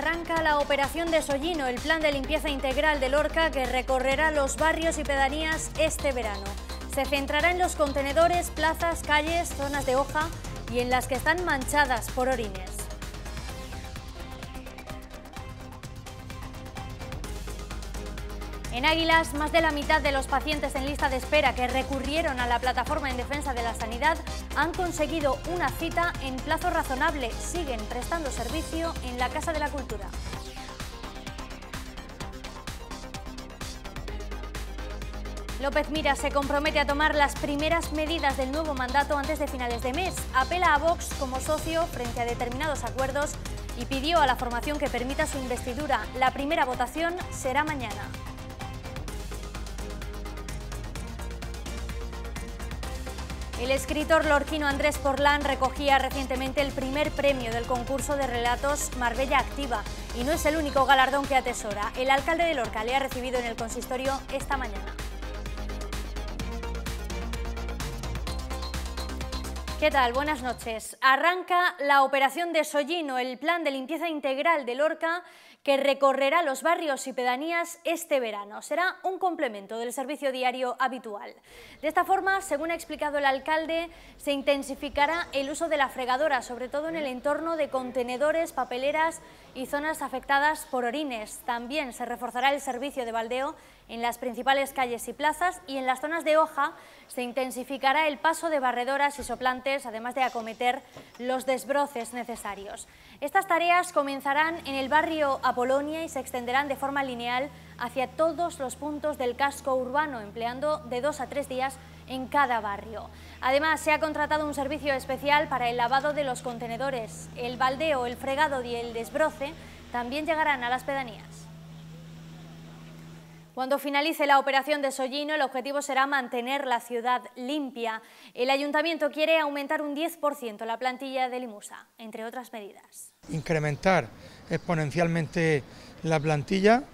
Arranca la operación de Sollino, el plan de limpieza integral del Orca que recorrerá los barrios y pedanías este verano. Se centrará en los contenedores, plazas, calles, zonas de hoja y en las que están manchadas por orines. En Águilas, más de la mitad de los pacientes en lista de espera que recurrieron a la plataforma en defensa de la sanidad han conseguido una cita en plazo razonable. Siguen prestando servicio en la Casa de la Cultura. López Mira se compromete a tomar las primeras medidas del nuevo mandato antes de finales de mes. Apela a Vox como socio frente a determinados acuerdos y pidió a la formación que permita su investidura. La primera votación será mañana. El escritor lorquino Andrés Porlán recogía recientemente el primer premio del concurso de relatos Marbella Activa y no es el único galardón que atesora. El alcalde de Lorca le ha recibido en el consistorio esta mañana. ¿Qué tal? Buenas noches. Arranca la operación de Sollino, el plan de limpieza integral de Lorca que recorrerá los barrios y pedanías este verano. Será un complemento del servicio diario habitual. De esta forma, según ha explicado el alcalde, se intensificará el uso de la fregadora, sobre todo en el entorno de contenedores, papeleras y zonas afectadas por orines. También se reforzará el servicio de baldeo en las principales calles y plazas y en las zonas de hoja se intensificará el paso de barredoras y soplantes, además de acometer los desbroces necesarios. Estas tareas comenzarán en el barrio Polonia y se extenderán de forma lineal hacia todos los puntos del casco urbano, empleando de dos a tres días en cada barrio. Además, se ha contratado un servicio especial para el lavado de los contenedores. El baldeo, el fregado y el desbroce también llegarán a las pedanías. Cuando finalice la operación de Sollino, el objetivo será mantener la ciudad limpia. El ayuntamiento quiere aumentar un 10% la plantilla de Limusa, entre otras medidas. Incrementar exponencialmente la plantilla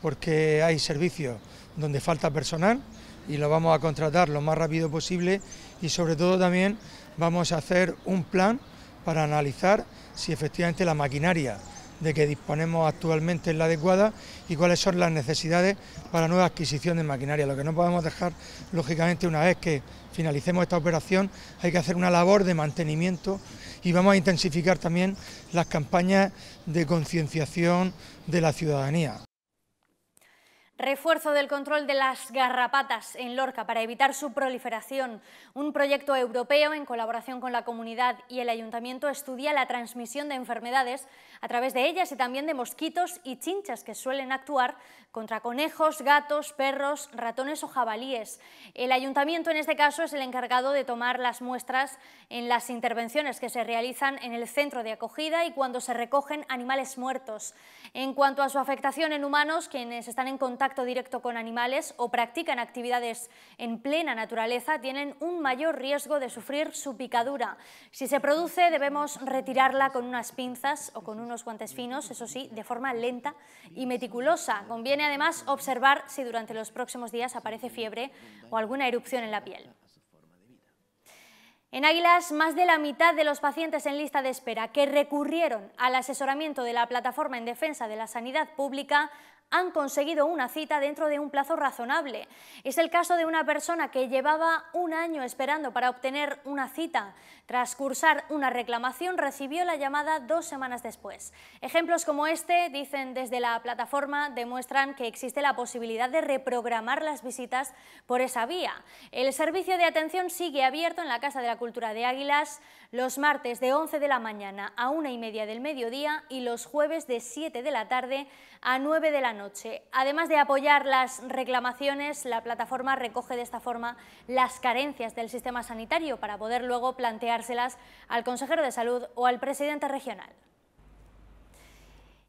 porque hay servicios donde falta personal y lo vamos a contratar lo más rápido posible y sobre todo también vamos a hacer un plan para analizar si efectivamente la maquinaria de que disponemos actualmente en la adecuada y cuáles son las necesidades para nueva adquisición de maquinaria. Lo que no podemos dejar, lógicamente, una vez que finalicemos esta operación, hay que hacer una labor de mantenimiento y vamos a intensificar también las campañas de concienciación de la ciudadanía. Refuerzo del control de las garrapatas en Lorca para evitar su proliferación. Un proyecto europeo en colaboración con la comunidad y el ayuntamiento estudia la transmisión de enfermedades a través de ellas y también de mosquitos y chinchas que suelen actuar contra conejos, gatos, perros, ratones o jabalíes. El ayuntamiento en este caso es el encargado de tomar las muestras en las intervenciones que se realizan en el centro de acogida y cuando se recogen animales muertos. En cuanto a su afectación en humanos, quienes están en contacto directo con animales o practican actividades en plena naturaleza tienen un mayor riesgo de sufrir su picadura. Si se produce, debemos retirarla con unas pinzas o con unos guantes finos, eso sí, de forma lenta y meticulosa. Conviene además observar si durante los próximos días aparece fiebre o alguna erupción en la piel. En Águilas, más de la mitad de los pacientes en lista de espera que recurrieron al asesoramiento de la Plataforma en Defensa de la Sanidad Pública han conseguido una cita dentro de un plazo razonable. Es el caso de una persona que llevaba un año esperando para obtener una cita. Tras cursar una reclamación, recibió la llamada dos semanas después. Ejemplos como este, dicen desde la plataforma, demuestran que existe la posibilidad de reprogramar las visitas por esa vía. El servicio de atención sigue abierto en la Casa de la Cultura de Águilas los martes de 11 de la mañana a una y media del mediodía y los jueves de 7 de la tarde a 9 de la noche. Además de apoyar las reclamaciones, la plataforma recoge de esta forma las carencias del sistema sanitario para poder luego planteárselas al consejero de salud o al presidente regional.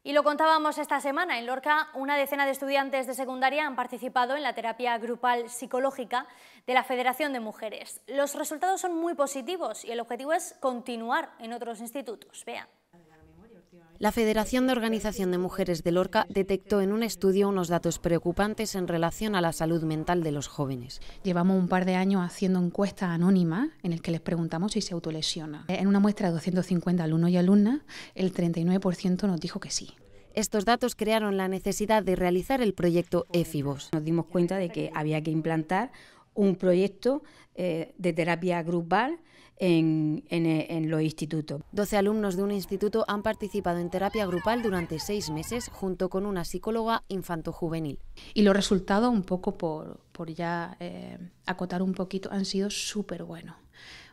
Y lo contábamos esta semana, en Lorca una decena de estudiantes de secundaria han participado en la terapia grupal psicológica de la Federación de Mujeres. Los resultados son muy positivos y el objetivo es continuar en otros institutos. Vean. La Federación de Organización de Mujeres de Lorca detectó en un estudio unos datos preocupantes en relación a la salud mental de los jóvenes. Llevamos un par de años haciendo encuestas anónimas en las que les preguntamos si se autolesiona. En una muestra de 250 alumnos y alumnas, el 39% nos dijo que sí. Estos datos crearon la necesidad de realizar el proyecto EFIBOS. Nos dimos cuenta de que había que implantar un proyecto eh, de terapia grupal en, en, eh, los institutos. 12 alumnos de un instituto han participado en terapia grupal durante seis meses junto con una psicóloga infantojuvenil. Y los resultados, un poco por, ya eh, acotar un poquito, han sido súper buenos.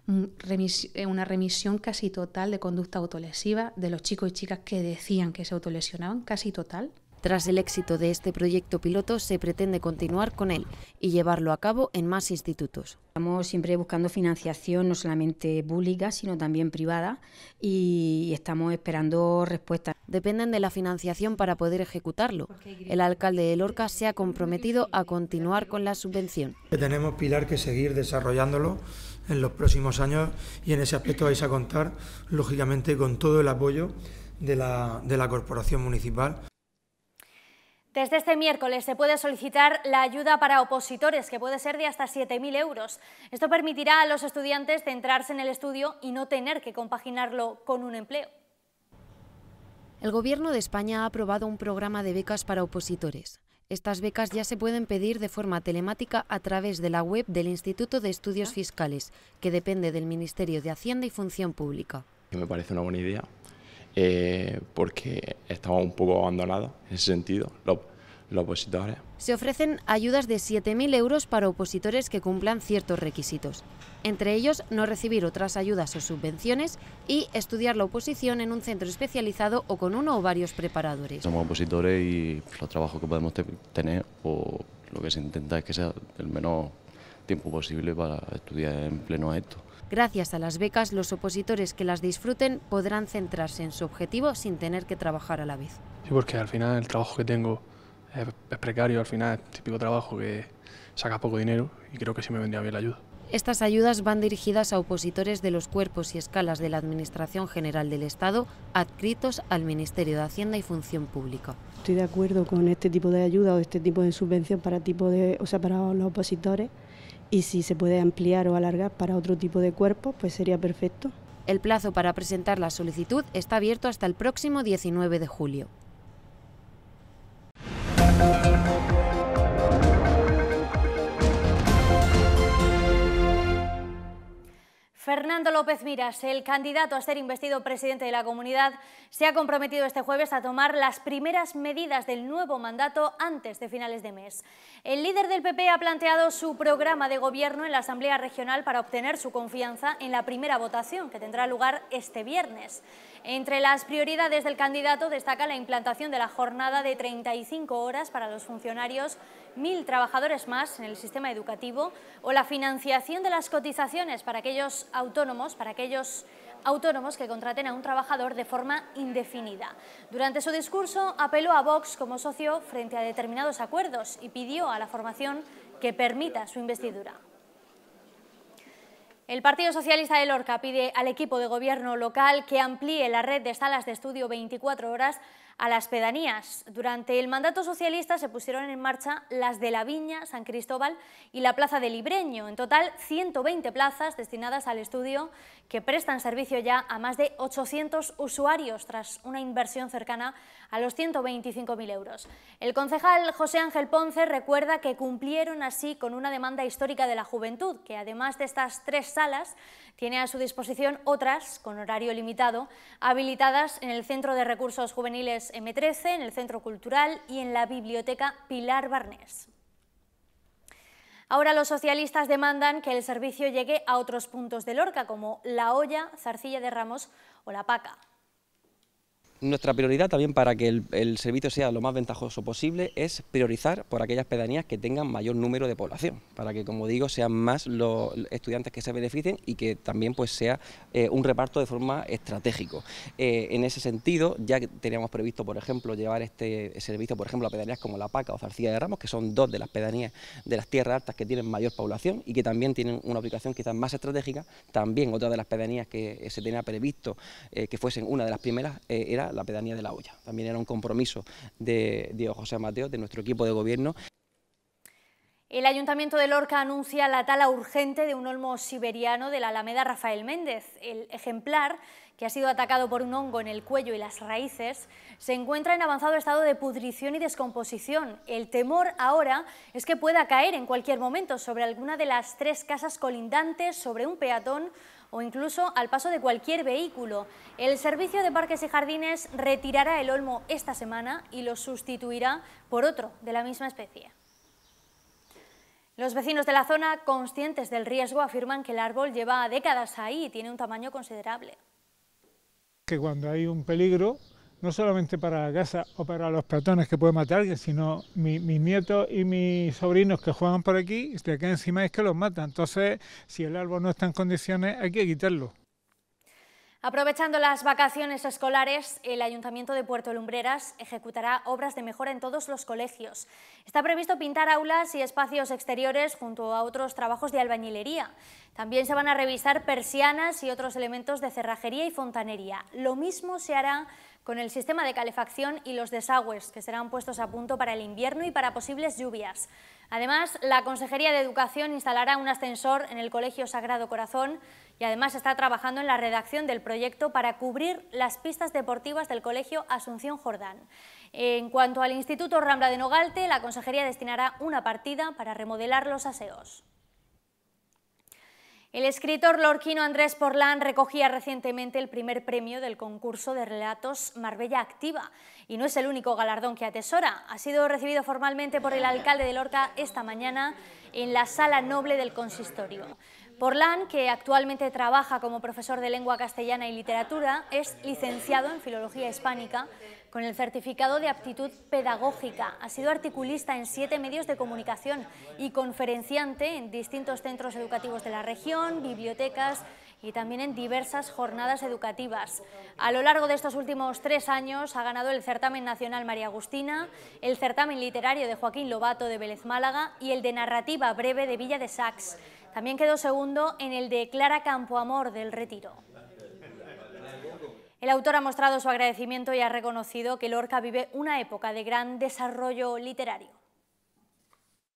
una remisión casi total de conducta autolesiva de los chicos y chicas que decían que se autolesionaban, casi total. Tras el éxito de este proyecto piloto, se pretende continuar con él y llevarlo a cabo en más institutos. Estamos siempre buscando financiación, no solamente pública, sino también privada, y estamos esperando respuestas. Dependen de la financiación para poder ejecutarlo. El alcalde de Lorca se ha comprometido a continuar con la subvención. Tenemos, Pilar, que seguir desarrollándolo en los próximos años y en ese aspecto vais a contar, lógicamente, con todo el apoyo de la, de la Corporación Municipal. Desde este miércoles se puede solicitar la ayuda para opositores, que puede ser de hasta 7.000 euros. Esto permitirá a los estudiantes centrarse en el estudio y no tener que compaginarlo con un empleo. El Gobierno de España ha aprobado un programa de becas para opositores. Estas becas ya se pueden pedir de forma telemática a través de la web del Instituto de Estudios ah. Fiscales, que depende del Ministerio de Hacienda y Función Pública. Me parece una buena idea, eh, porque estamos un poco abandonados en ese sentido, los, opositores. Se ofrecen ayudas de 7.000 euros para opositores que cumplan ciertos requisitos, entre ellos no recibir otras ayudas o subvenciones y estudiar la oposición en un centro especializado o con uno o varios preparadores. Somos opositores y los trabajos que podemos tener o lo que se intenta es que sea el menor tiempo posible para estudiar en pleno a esto. Gracias a las becas, los opositores que las disfruten podrán centrarse en su objetivo sin tener que trabajar a la vez. Sí, porque al final el trabajo que tengo es, precario, al final es típico trabajo que saca poco dinero y creo que sí me vendría bien la ayuda. Estas ayudas van dirigidas a opositores de los cuerpos y escalas de la Administración General del Estado adscritos al Ministerio de Hacienda y Función Pública. Estoy de acuerdo con este tipo de ayuda o este tipo de subvención para, tipo de, o sea, para los opositores y si se puede ampliar o alargar para otro tipo de cuerpos, pues sería perfecto. El plazo para presentar la solicitud está abierto hasta el próximo 19 de julio. Fernando López Miras, el candidato a ser investido presidente de la comunidad, se ha comprometido este jueves a tomar las primeras medidas del nuevo mandato antes de finales de mes. El líder del PP ha planteado su programa de gobierno en la Asamblea Regional para obtener su confianza en la primera votación, que tendrá lugar este viernes. Entre las prioridades del candidato destaca la implantación de la jornada de 35 horas para los funcionarios mil trabajadores más en el sistema educativo o la financiación de las cotizaciones para aquellos autónomos, para aquellos autónomos que contraten a un trabajador de forma indefinida. Durante su discurso apeló a Vox como socio frente a determinados acuerdos y pidió a la formación que permita su investidura. El Partido Socialista de Lorca pide al equipo de gobierno local que amplíe la red de salas de estudio 24 horas a las pedanías. Durante el mandato socialista se pusieron en marcha las de la Viña, San Cristóbal y la Plaza de Libreño. En total, 120 plazas destinadas al estudio que prestan servicio ya a más de 800 usuarios tras una inversión cercana a los 125.000 euros. El concejal José Ángel Ponce recuerda que cumplieron así con una demanda histórica de la juventud, que además de estas tres salas, tiene a su disposición otras, con horario limitado, habilitadas en el Centro de Recursos Juveniles M13, en el Centro Cultural y en la Biblioteca Pilar Barnés. Ahora los socialistas demandan que el servicio llegue a otros puntos de Lorca, como La Hoya, Zarcilla de Ramos o La Paca nuestra prioridad también para que el, servicio sea lo más ventajoso posible es priorizar por aquellas pedanías que tengan mayor número de población, para que, como digo, sean más los estudiantes que se beneficien y que también pues, sea eh, un reparto de forma estratégico. Eh, en ese sentido, ya que teníamos previsto, por ejemplo, llevar este servicio, por ejemplo, a pedanías como La Paca o Zarcilla de Ramos, que son dos de las pedanías de las tierras altas que tienen mayor población y que también tienen una aplicación quizás más estratégica. También otra de las pedanías que eh, se tenía previsto que fuesen una de las primeras era la pedanía de La olla. También era un compromiso de Diego José Mateo, de nuestro equipo de gobierno. El Ayuntamiento de Lorca anuncia la tala urgente de un olmo siberiano de la Alameda Rafael Méndez. El ejemplar, que ha sido atacado por un hongo en el cuello y las raíces, se encuentra en avanzado estado de pudrición y descomposición. El temor ahora es que pueda caer en cualquier momento sobre alguna de las tres casas colindantes, sobre un peatón o incluso al paso de cualquier vehículo. El Servicio de Parques y Jardines retirará el olmo esta semana y lo sustituirá por otro de la misma especie. Los vecinos de la zona, conscientes del riesgo, afirman que el árbol lleva décadas ahí y tiene un tamaño considerable. Que cuando hay un peligro, no solamente para la casa o para los peatones que puede matar sino mis nietos y mis sobrinos que juegan por aquí, de acá encima es que los matan. Entonces, si el árbol no está en condiciones, hay que quitarlo. Aprovechando las vacaciones escolares, el Ayuntamiento de Puerto Lumbreras ejecutará obras de mejora en todos los colegios. Está previsto pintar aulas y espacios exteriores junto a otros trabajos de albañilería. También se van a revisar persianas y otros elementos de cerrajería y fontanería. Lo mismo se hará con el sistema de calefacción y los desagües, que serán puestos a punto para el invierno y para posibles lluvias. Además, la Consejería de Educación instalará un ascensor en el Colegio Sagrado Corazón y además está trabajando en la redacción del proyecto para cubrir las pistas deportivas del Colegio Asunción Jordán. En cuanto al Instituto Rambla de Nogalte, la Consejería destinará una partida para remodelar los aseos. El escritor lorquino Andrés Porlán recogía recientemente el primer premio del concurso de relatos Marbella Activa y no es el único galardón que atesora. Ha sido recibido formalmente por el alcalde de Lorca esta mañana en la Sala Noble del Consistorio. Porlán, que actualmente trabaja como profesor de lengua castellana y literatura, es licenciado en filología hispánica, con el certificado de aptitud pedagógica. Ha sido articulista en siete medios de comunicación y conferenciante en distintos centros educativos de la región, bibliotecas y también en diversas jornadas educativas. A lo largo de estos últimos tres años ha ganado el Certamen Nacional María Agustina, el Certamen Literario de Joaquín Lobato de Vélez Málaga y el de Narrativa Breve de Villa de Sax. También quedó segundo en el de Clara Campoamor del Retiro. El autor ha mostrado su agradecimiento y ha reconocido que Lorca vive una época de gran desarrollo literario.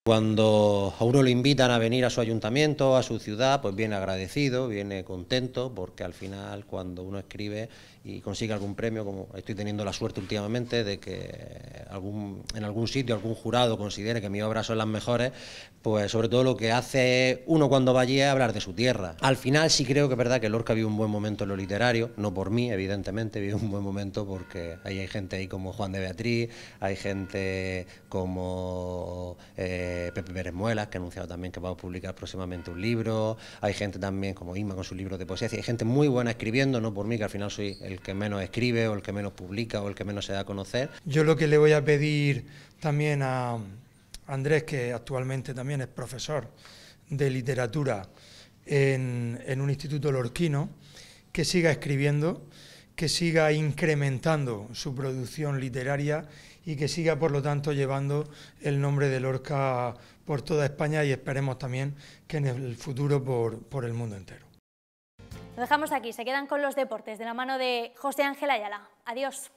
Cuando a uno lo invitan a venir a su ayuntamiento, a su ciudad, pues viene agradecido, viene contento, porque al final cuando uno escribe y consigue algún premio, como estoy teniendo la suerte últimamente de que en algún sitio algún jurado considere que mis obras son las mejores, pues sobre todo lo que hace uno cuando va allí es hablar de su tierra. Al final sí creo que es verdad que Lorca vive un buen momento en lo literario, no por mí, evidentemente, vive un buen momento porque ahí hay gente ahí como Juan de Beatriz, hay gente como... Eh, Pepe Pérez Muelas, que ha anunciado también que va a publicar próximamente un libro, hay gente también como Inma con su libro de poesía, hay gente muy buena escribiendo, no por mí, que al final soy el que menos escribe o el que menos publica o el que menos se da a conocer. Yo lo que le voy a pedir también a Andrés, que actualmente también es profesor de literatura en, en un instituto lorquino, que siga escribiendo, que siga incrementando su producción literaria y que siga, por lo tanto, llevando el nombre de Lorca por toda España y esperemos también que en el futuro por, el mundo entero. Lo dejamos aquí, se quedan con los deportes de la mano de José Ángel Ayala. Adiós.